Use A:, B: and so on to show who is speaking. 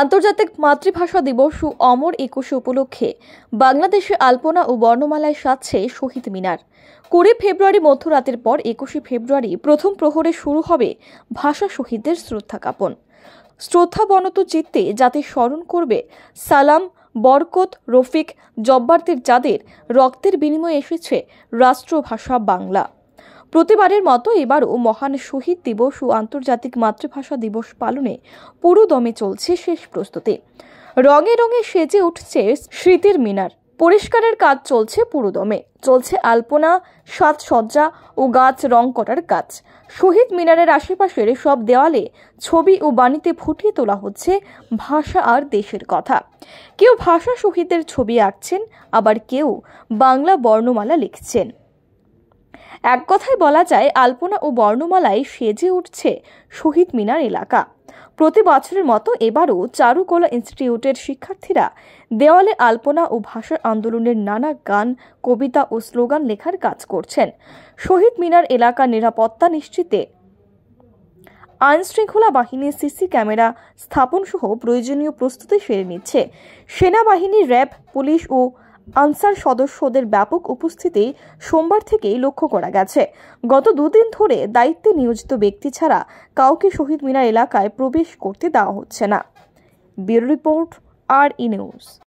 A: আন্তর্জাতিক মাতৃভাষা দিবস ও অমর একুশে উপলক্ষে বাংলাদেশে আলপনা ও বর্ণমালায় সাজছে শহীদ মিনার কুড়ি ফেব্রুয়ারি মধ্যরাতের পর একুশে ফেব্রুয়ারি প্রথম প্রহরে শুরু হবে ভাষা শহীদদের শ্রদ্ধা জ্ঞাপন শ্রদ্ধাবনত চিত্তে যাতে স্মরণ করবে সালাম বরকত রফিক জব্বারদের যাদের রক্তের বিনিময়ে এসেছে রাষ্ট্রভাষা বাংলা প্রতিবারের মতো এবারও মহান শহীদ দিবস ও আন্তর্জাতিক মাতৃভাষা দিবস পালনে দমে চলছে শেষ প্রস্তুতি রঙে রঙে সেজে উঠছে স্মৃতির মিনার পরিষ্কারের কাজ চলছে পুরোদমে চলছে আলপনা সাজসজ্জা ও গাছ রং করার কাজ শহীদ মিনারের আশেপাশের সব দেওয়ালে ছবি ও বাণীতে ফুটিয়ে তোলা হচ্ছে ভাষা আর দেশের কথা কেউ ভাষা শহীদের ছবি আঁকছেন আবার কেউ বাংলা বর্ণমালা লিখছেন এক কথায় বলা যায় আলপনা ও বর্ণমালায় সেজে উঠছে শহীদ মিনার এলাকা প্রতি বছরের মতো এবারও চারুকলা ইনস্টিটিউটের শিক্ষার্থীরা দেওয়ালে আলপনা ও ভাষার আন্দোলনের নানা গান কবিতা ও স্লোগান লেখার কাজ করছেন শহীদ মিনার এলাকার নিরাপত্তা নিশ্চিতে আইনশৃঙ্খলা বাহিনী সিসি ক্যামেরা স্থাপন সহ প্রয়োজনীয় প্রস্তুতি সেরে নিচ্ছে সেনাবাহিনী র্যাব পুলিশ ও আনসার সদস্যদের ব্যাপক উপস্থিতি সোমবার থেকেই লক্ষ্য করা গেছে গত দুদিন ধরে দায়িত্বে নিয়োজিত ব্যক্তি ছাড়া কাউকে শহীদ মিনার এলাকায় প্রবেশ করতে দেওয়া হচ্ছে না ব্যুরো রিপোর্ট আর ই